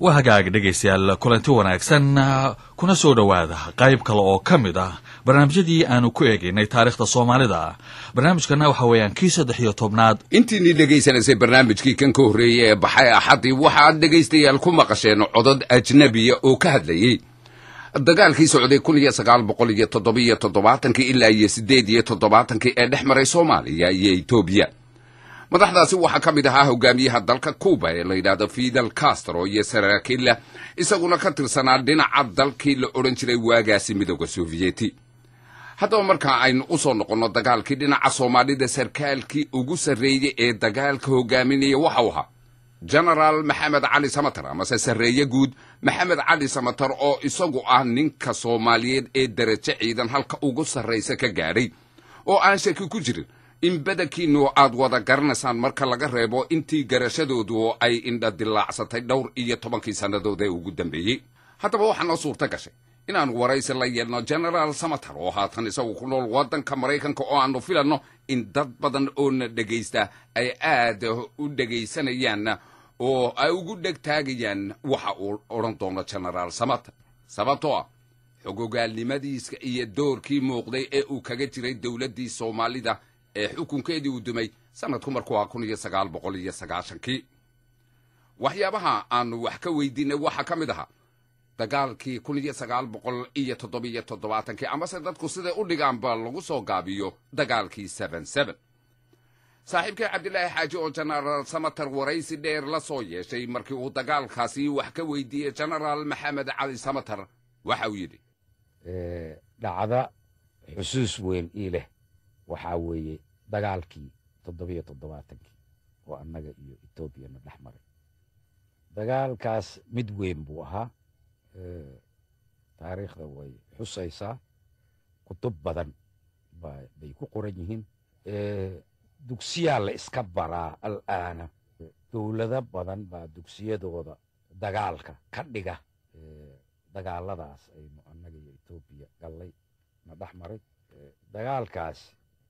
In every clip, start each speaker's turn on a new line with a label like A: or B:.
A: wa hagaag dhegaystayaal kulanti wanaagsan ah, kuna soo dhowaada ah qayb kale oo ka mid ah barnaamijyadii aanu ku eegaynay taariikhda soomaalida barnaamijkana waxa weeyaan kii saddex iyo tobnaad intiinii dhegaysanaysay barnaamijkii
B: kan ka horreeyey ee baxay axaddii waxaad dhegaystayaal ku maqasheen codod ajnabiya ah oo ka hadlayey dagaalkii socday kun iyo sagaal boqol iyo toddoba iyo toddobaatanki ilaa iyo siddeed iyo toddobaatankii ee dhex maray soomaaliya iyo etoobiya madaxdaasi waxaa ka mid ahaa hogaamiyaha dalka cuba ee la yidhaahdo fidel castro iyo saraakiilla isaguna ka tirsanaa dhinaca dalkii la odhan jiray waagaasi midooda soviyeti haddaba marka aynu u soo noqonno dagaalkii dhinaca soomaalida sarkaalkii ugu sarreeyey ee dagaalka hogaaminaya waxau ahaa genaraal maxamed cali samatar amase sarreeye guud maxamed cali samatar oo isagu ah ninka soomaaliyeed ee derajo ciidan halka ugu sarraysa ka gaadhay oo aan shaki ku jirin in badankiinnu aad wada garanaysaan marka laga reebo intii garashadoodu ay indha dilaacsatay dhowr iyo tobankii sannadood ee ugu dambeeyey haddaba waxaa noo suurta gashay inaannu waraysi la yeelno genaraal samatar oo haatan isagu ku nool waddanka maraykanka oo aannu filanno in dad badan oo na dhegaysta ay aad u dhegaysanayaan oo ay ugu dheg taagayaan waxa uu odhan doono genaraal samatar sababtoo ah xogogaalnimadiisa iyo doorkii muuqday ee uu kaga jiray dowladdii soomaalida ee xukunkeedii uu dumay sanadku markuu ahaa kun iyo sagaal boqol iyo sagaashankii waxyaabaha aanu wax ka weydiinay waxaa ka mid ahaa dagaalkii kun iyo sagaal boqol iyo toddobiyo toddobaatankii amase dadku siday u dhigaanba lagu soo gaabiyo dagaalkii seben seben saaxiibkii cabdilaahi xaaji oo jenaraal samatar waraysi dheer la soo yeeshay markii uu dagaalkaasi wax ka weydiiyey jenaraal maxamed cali samatar waxa uu yidhi
C: dhacda xusuus weyn ii leh waxaa weeye dagaalkii toddobiyo toddobaatankii oo annaga iyo etoobiyana dhex maray dagaalkaas mid weyn buu ahaa taariikhda way xusaysaa kutub badan bay ku qoran yihiin dugsiyaa la iska baraa alaana dowlado badan baa dugsiyadooda dagaalka ka dhiga dagaaladaas aynu annaga iyo etoobiya gallay na dhex maray dagaalkaas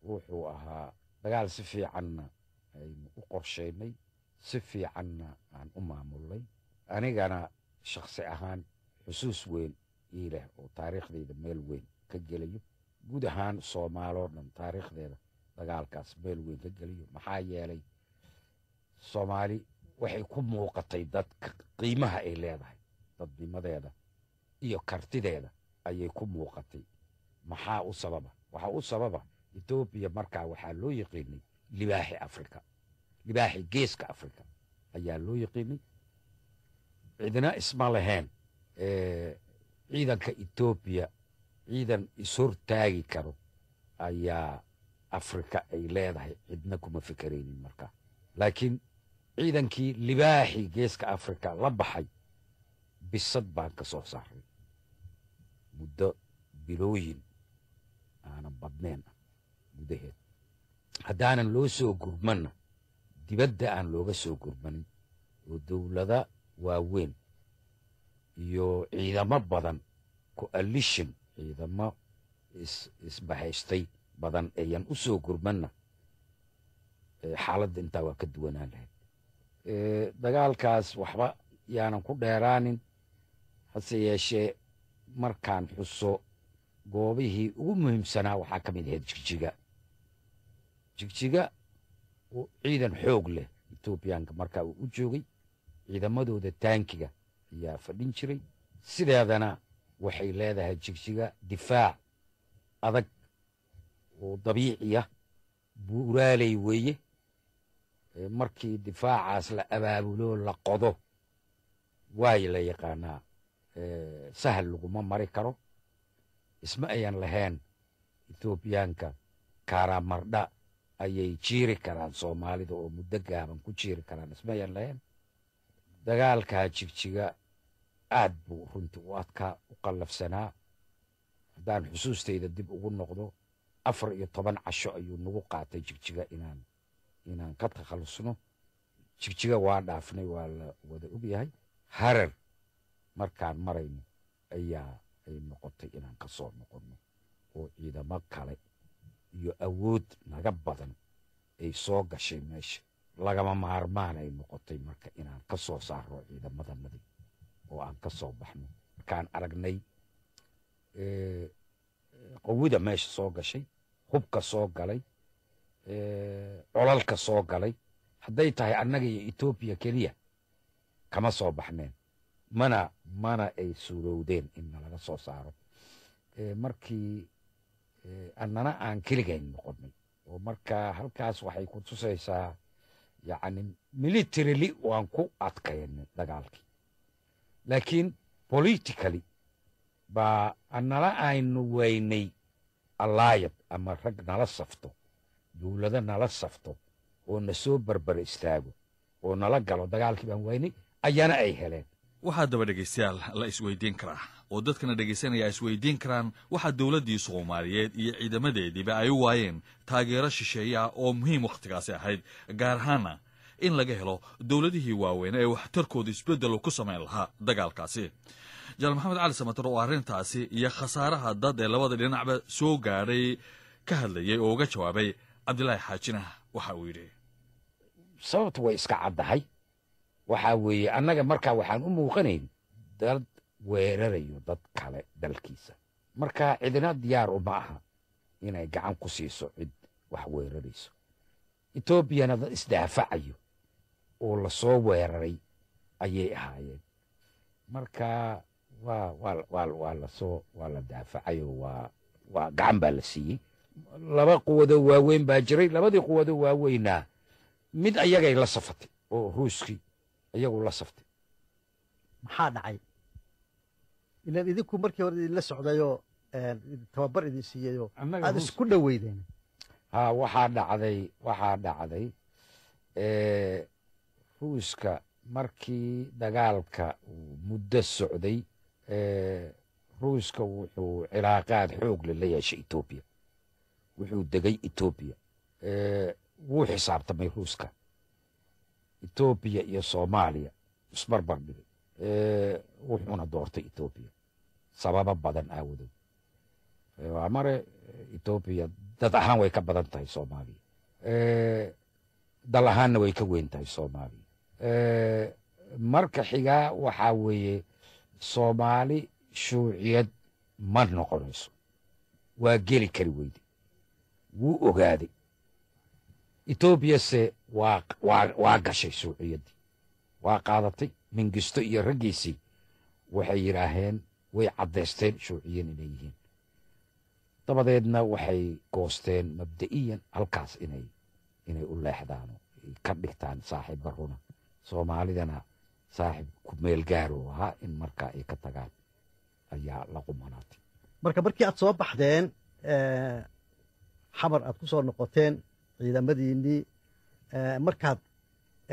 C: wuxuu ahaa dagaal si fiicanna aynu u qorshaynay si fiicanna aan u maamulnay anigana shakhsi ahaan xusuus weyn ii leh oo taariikhdeyda meel weyn ka gelayo guud ahaan soomaaloo dhan taariikhdeeda dagaalkaas meel weyn ka gelayo maxaa yeelay soomaali waxay ku muuqatay dadka qiimaha ay leedahay dadnimadeeda iyo kartideeda ayay ku muuqatay maxaa u sababa waxaa u sababa etoobiya markaa waxaa loo yaqiinay libaaxi africa libaaxi geeska africa ayaa loo yaqiinay cidna isma lahayn ciidanka etoobiya ciidan ishor taagi karo ayaa africa ay leedahay cidna kuma fikeraynin markaa laakiin ciidankii libaaxi geeska africa la baxay bisad baan ka soo saaray muddo bilooyin aanan badnayn gudaheed haddaanan loo soo gurmanna dibadda aan looga soo gurmanin oo dowlada waaweyn iyo ciidamo badan coalition ciidamo isbahaystay badan ayaan u soo gurmanna eh, xaaladda intaa waa ka duwanaan lahayd eh, dagaalkaas waxba yaanan ku dheeraanin hase yeeshee markaan xuso goobihii ugu muhiimsanaa waxaa ka mid ahayd jigjiga jigjiga ciidan xoog leh etoobiyaanka markaa uu u joogay ciidamadooda taankiga ayaa fadhin jiray sideedana waxay leedahay jigjiga difaac adag oo dabiiciya ah, buuraaley weeye markii difaacaas la abaabulo la qodo waay la yaqaanaa sahal laguma mari karo isma ayan lahayn etoobiyaanka kaaramardha ayay jiiri karaan soomaalida oo muddo gaaban ku jiiri karaan ismayan lahayn dagaalkaa jigjiga aad buu runtii u adkaa u qallafsanaa haddaan xusuustayda dib ugu noqdo afar iyo toban casho ayuu nagu qaatay jigjiga inaan inaan ka takhalusno jigjiga waa dhaafnay waa la wada ogyahay harar markaan marayno ayaa ay noqotay inaan ka soo noqonno oo ciidamo kale iyo awood naga badan ay soo gashay meesha lagama maarmaan ay noqotay marka inaan ka soo saarno ciidamadanadii oo aan ka soo baxno markaan aragnay eh, qawida meesha soo gashay hubka soo galay eh, colalka soo galay hadday tahay annaga iyo etoobiya keliya kama soo baxneen mana mana ay suurowdeen in nalaga soo saaro eh, markii Eh, annana aan keligayn noqonay oo marka halkaas waxay ku tusaysaa yani militarily waan ku adkaynay dagaalkii laakiin politically baa annala aynu weynay allaayad ama rag nala safto dowlado nala safto oo na soo barbar istaago oo nala galo dagaalkii baan weynay ayaana ay heleen
A: waxaa daba dhegaystayaal la isweydiin karaa oo dadkana dhegaysanaya isweydiin karaan waxa dowladdii soomaaliyeed iyo ciidamadeediiba ay u waayeen taageero shisheeyaah oo muhiim wakhtigaasi ahayd gaar ahaana in laga helo dowladihii waaweyne ee waxtarkooda isbeddel ku samayn lahaa dagaalkaasi janaal maxamed cali samatar oo arrintaasi iyo khasaaraha dad ee labada dhinacba soo gaadhay ka hadlayay oo uga jawaabay cabdilaahi xaajinah waxa uu yidhi
C: sababta way iska caddahay waxaa weeye annaga markaa waxaan u muuqanayn dad weerarayo dad kale dalkiisa marka cidina diyaar uma aha inay gacan ku siiso cid wax weerarayso etoobiyana dad isdaafacayo oo lasoo weeraray ayay ahaayeen marka waa la waa gacan baa la siiyey laba quwadoo waaweyn baa jiray labadii quwadoo waaweynaa mid ayagay la safatay oo
D: ruuskii ayagu la saftay maxaa dhacay ilan idinku markii hore idinla socdayoo eh, tababar idin siiyayo aad isku dhoweydeen
C: ha waxaa dhacday waxaa dhacday eh, ruuska markii dagaalka uu muddo socday eh, ruuska wuxuu cilaaqaad xoogle la yeeshay etoobiya wuxuu degay etoobiya wuu xisaabtamay ruuska etoobiya iyo soomaaliya isbarbar dhigay wuxuuna doortay etoobiya sababo badan aawadood waa mare etoobiya dad ahaan way ka badan tahay soomaaliya dal ahaanna way ka weyn tahay soomaaliya marka xigaa waxaa weeye soomaali shuuciyad ma noqonayso waa geli kari weyde wuu ogaaday etoobiyase waa gashay shuuciyaddii waa qaadatay mingisto iyo raggiisii waxay yidhaaheen way caddaysteen shuuciyiin inay yihiin dabadeedna waxay goosteen mabda'iyan halkaas inay u leexdaan ka dhigtaan saaxiibba runa soomaalidana saaxiib ku meel gaaro ahaa in markaa ay ka tagaan ayaa la qumanaatay
D: marka markii aad soo baxdeen eh, xamar aad ku soo noqoteen ciidamadiinnii eh, markaad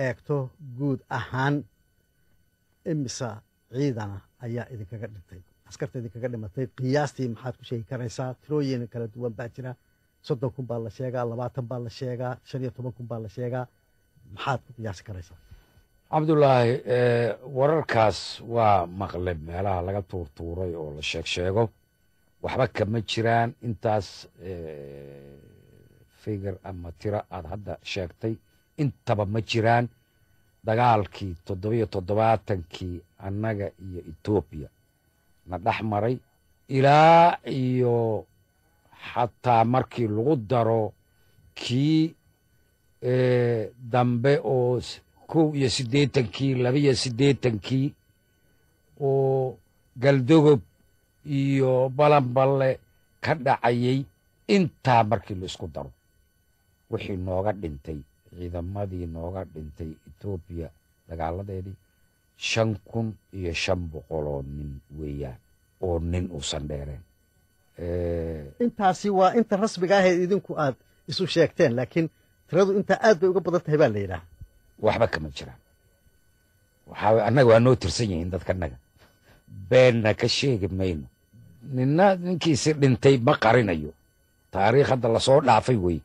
D: eegto guud ahaan imisa ciidana ayaa idinkaga dhintay askarteedii kaga dhimatay qiyaastii maxaad ku sheegi karaysaa tirooyin kala duwan baa jira soddon kun baa la sheegaa labaatan baa la sheegaa shan iyo toban kun baa la sheegaa maxaad ku qiyaasi karaysaa
C: cabdulaahi eh, wararkaas waa maqle meelaha laga tuurtuuray oo la sheeg sheego waxba kama jiraan intaas eh, figer ama tiro aad hadda sheegtay intaba ma jiraan dagaalkii toddobiyo toddobaatankii annaga iyo etoobiya na dhex maray ilaa iyo xataa markii lagu daro kii dambe oo kow iyo siddeetankii laba iyo siddeetankii oo galdogob iyo balanballe ka dhacayay intaa markii la isku daro wixii nooga dhintay ciidamadii nooga dhintay etoobiya dagaaladeedii shan kun iyo shan boqoloo nin weeyaan oo nin uusan dheereen
D: eh, intaasi waa inta rasmiga ahayd idinku aad isu sheegteen laakiin tiradu inta aad bay uga badan tahay baa la yidhaah
C: waxba kama jiraan waxaa annaga waa noo tirsan yihiin dadkanaga beenna ka sheegi mayno ninna ninkiisi dhintay ma qarinayo taariikh hadda lasoo dhaafay wey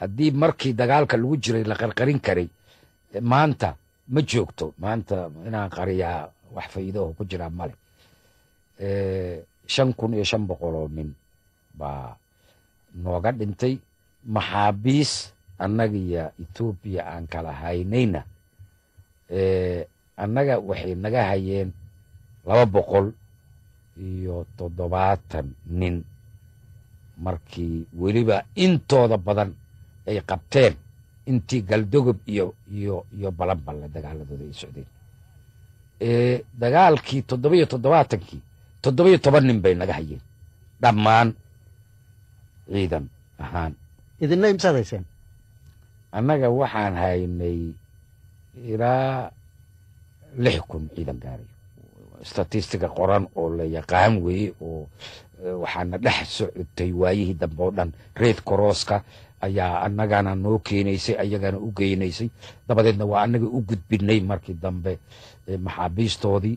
C: haddii markii dagaalka lagu jiray la qarqarin karay maanta ma joogto maanta inaan qariyaa wax faa'iidaho ku jiraa male eh, shan kun iyo shan boqoloo nin baa nooga dhintay maxaabiis annagiya etoobiya aan kala haynayna eh, annaga waxay naga hayeen laba boqol iyo toddobaatan nin markii weliba intooda badan ay qabteen intii galdogob iyo balanballe dagaaladooda ay socdeen dagaalkii toddobiyo toddobaatankii toddobiyo toban nin bay naga hayeen dhammaan ciidan ahaan
D: idina imsaad hayseen
C: annaga waxaan haynay ilaa lix kun ciidan gaaray statistiga qoran oo la yaqaan weeye oo waxaana dhex socotay waayihii dambe oo dhan reed korooska ayaa annagana noo keenaysay ayagana u geynaysay dabadeedna waa annaga u gudbinay markii dambe maxaabiistoodii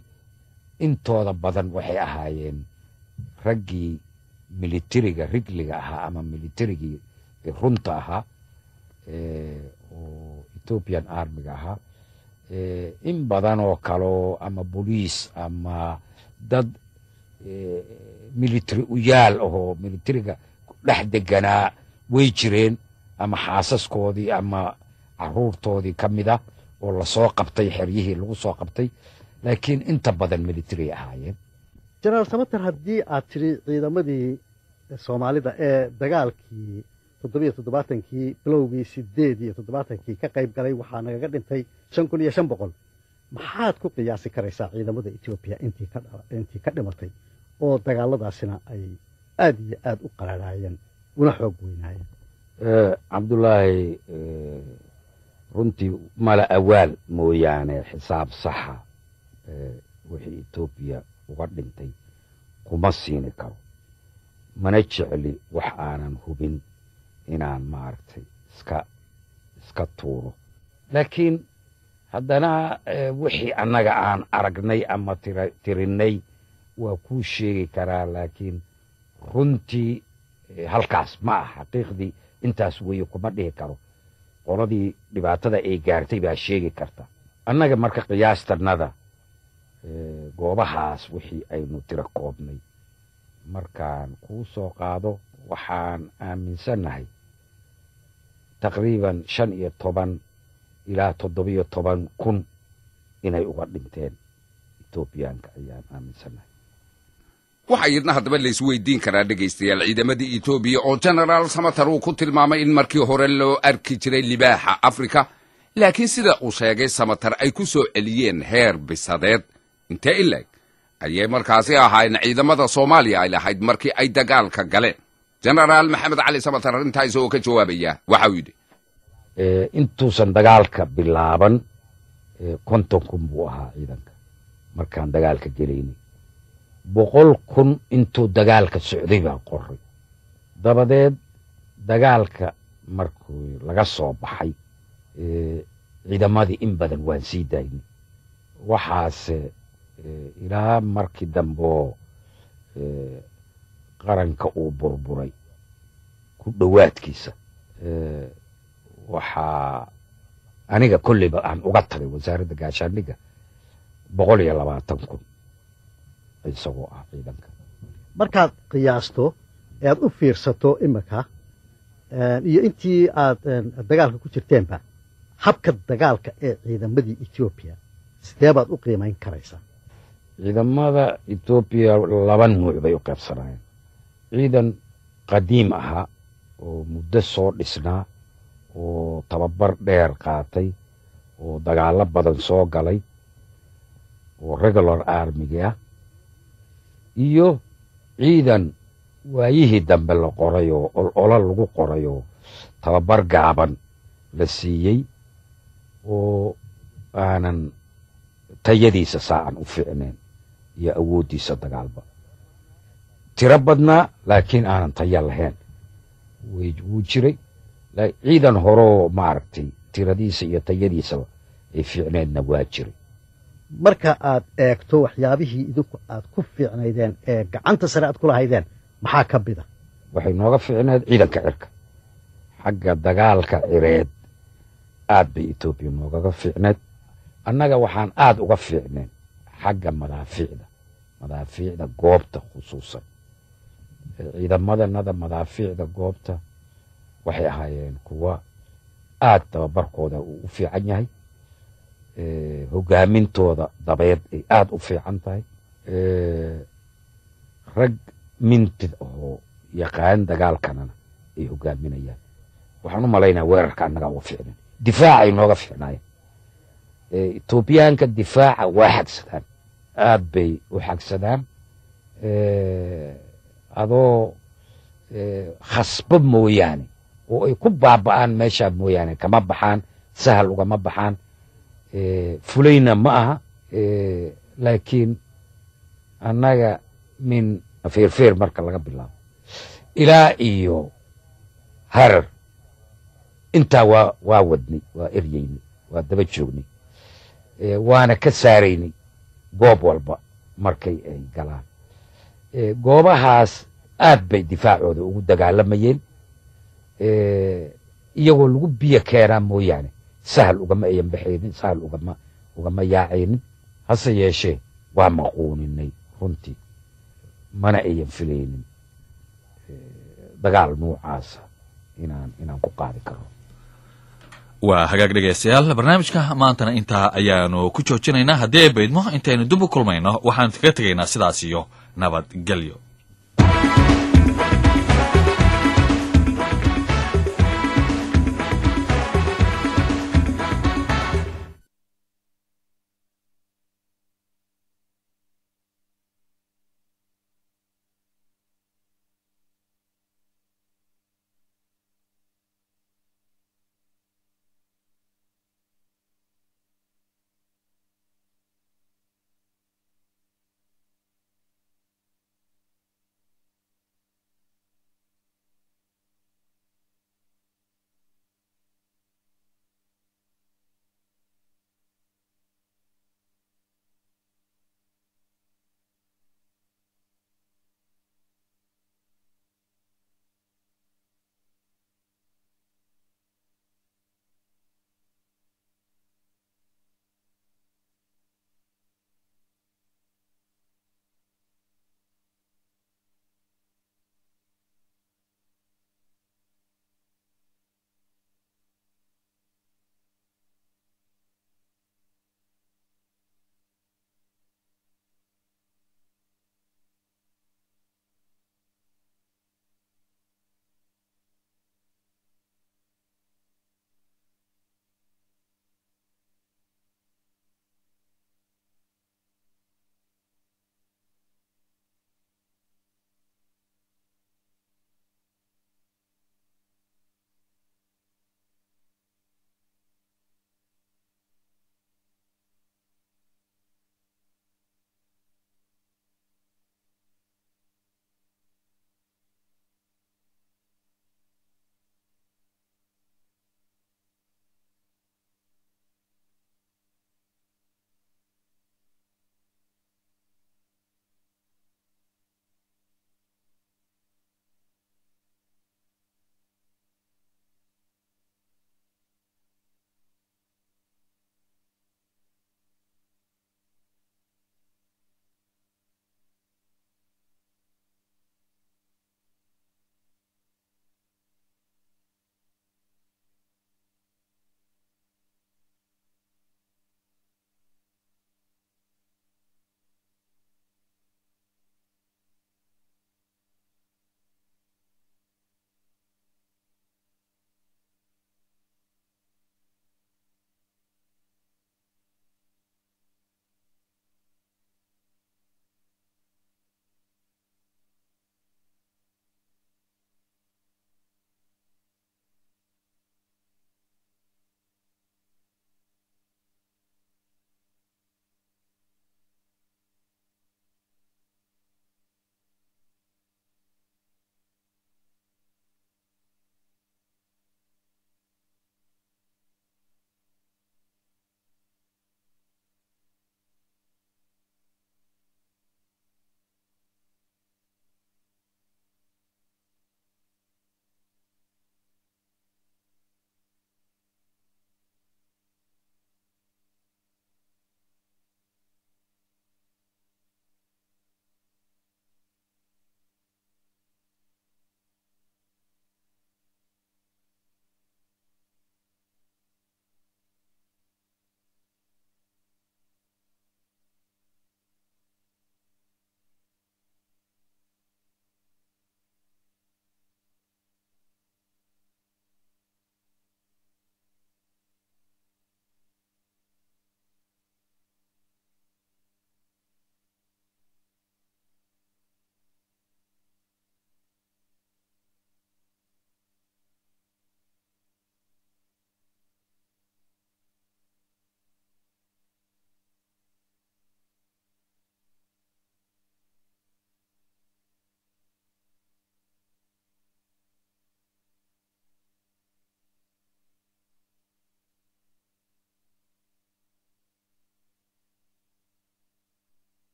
C: intooda badan waxay ahaayeen raggii militariga rigliga ahaa ama militarigii runta ahaa oo ethoobian armiga ahaa in badanoo kaleo ama boliis ama dad military uyaal ahoo militariga ku dhex deganaa way jireen ama xaasaskoodii ama caruurtoodii ka mid mida ah oo lasoo qabtay xeryihii lagu soo qabtay laakiin inta badan military ahaayeen
D: jenaraal samater haddii aad tiri ciidamadii soomaalida ee dagaalkii toddobiyo toddobaatankii bilowgii sideed iyo toddobaatankii ka qayb galay waxaa nagaga dhintay shan kun iyo shan boqol maxaad ku qiyaasi karaysaa ciidamada etoobiya intii ka dhimatay oo dagaaladaasina ay aad iyo aad u qaraaraayeen una xoog weynaayen
C: eh, cabdullaahi eh, runtii mala awaal mooyaane xisaab saxa eh, wixii etoobiya uga dhintay kuma siini karo mana jecli wax aanan hubin inaan maaragtay iska iska tuuro laakiin haddana wixii annaga aan aragnay ama tirinay waa kuu sheegi karaa laakiin runtii halkaas ma ah xaqiiqdii intaas weye kuma dhihi karo qoladii dhibaatada ay gaartay baa sheegi karta annaga marka qiyaastannada goobahaas wixii aynu tiro koobnay markaan kuu soo qaado waxaan aaminsannahay taqriiban shan iyo toban ilaa toddobiyo toban kun inay uga dhinteen
B: etoobiyaanka
C: ayaan aaminsannahay
B: waxaa yidhna haddaba laysweydiin karaa dhegaystayaal ciidamadii etoobiya oo genaraal samater uu ku tilmaamay in markii hore loo arki jiray libaaxa afrika laakiin sida uu sheegay samater ay ku soo celiyeen heer bisadeed intee in laeg ayay markaasi ahaayeen ciidamada soomaaliya ay lahayd markii ay dagaalka galeen jenaraal maxamed cali samater arrintaa isagoo ka jawaabaya waxau yidhi
C: eh, intuusan dagaalka bilaaban eh, konton kun buu ahaa ciidanka markaan dagaalka gelayni boqol kun intuu dagaalka socday baa qoray dabadeed dagaalka markuu laga soo baxay ciidamadii in badan waan sii daayna waxaase ilaa markii dambeo qaranka uu burburay ku dhowaadkiisa waxaa aniga kolleyba aan uga tagay wasaaradda
D: gaashaandhiga boqol iyo labaatan kun isagoo ah ciidanka markaad qiyaasto ee aad u fiirsato imika eh, iyo intii aad eh, dagaalka ku jirteenba habka dagaalka ee ciidamadii etoobiya sidee baad u qiimayn karaysaa
C: ciidamada etoobiya laba nuuc bay u qaybsanayeen ciidan qadiim ahaa oo muddo soo dhisnaa oo tababar dheer qaatay oo dagaalo badan soo galay oo regular armiga ah iyo ciidan waayihii dambe la qoray olola lagu qoray tababar gaaban la siiyey oo aanan tayadiisa saacan u ficneen iyo awooddiisa dagaalba tiro badnaa laakiin aanan taya lahayn wuu jiray ciidan horeoo maaragtay tiradiisa iyo tayadiisaba ay fiicnaydna waa jiray
D: marka aad eegto waxyaabihii idinku aad ku fiicnaydeen ee gacanta sare aad ku lahaydeen maxaa ka mida waxay nooga fiicnayd ciidanka cirka
C: xagga dagaalka cireed aad bay etoobiya noogaga fiicnayd annaga waxaan aad uga fiicnayn xagga madaafiicda madaafiicda goobta khusuusan ciidamadanada madaafiicda goobta waxay ahaayeen kuwa aad tababarkooda uu u fiican yahay Eh, hogaamintooda dabeed ay aada u fiican tahay eh, rag mintid ahoo yaqaan dagaalkanana ay hogaaminayaan waxaan u malaynaa weerarka annagaa uga ficnin difaacay nooga ficnaayeen etoobiyaanka eh, difaaca waa xagsadaan aad bay u xagsadaan adoo khasba mooyaane oo ay ku baaba-aan meeshaa mooyaane kama baxaan sahal ugama baxaan fulayna ma aha e, laakiin annaga min feerfeer marka laga bilaabo ilaa iyo harar intaa waa waa wadnay waa eryeynay waa daba joognay e, waana ka saaraynay goob walba markay ay galaan e, goobahaas aad bay difaacooda ugu dagaalamayeen iyagoo lagu biyo keenaa mooyaane sahal ugama ayan baxaynin sahal ugama ugama yaacaynin hase yeeshee waa maquuninay runtii
A: mana ayan filaynin
C: eh, dagaal
A: nuucaasa inaan inaan ku qaadi karo waa hagaag dhegaystayaal barnaamijka maantana intaa ayaanu ku joojinaynaa haddii ay baydmo intaynu dib u kulmayno waxaan kaga tegaynaa sidaas iyo nabadgelyo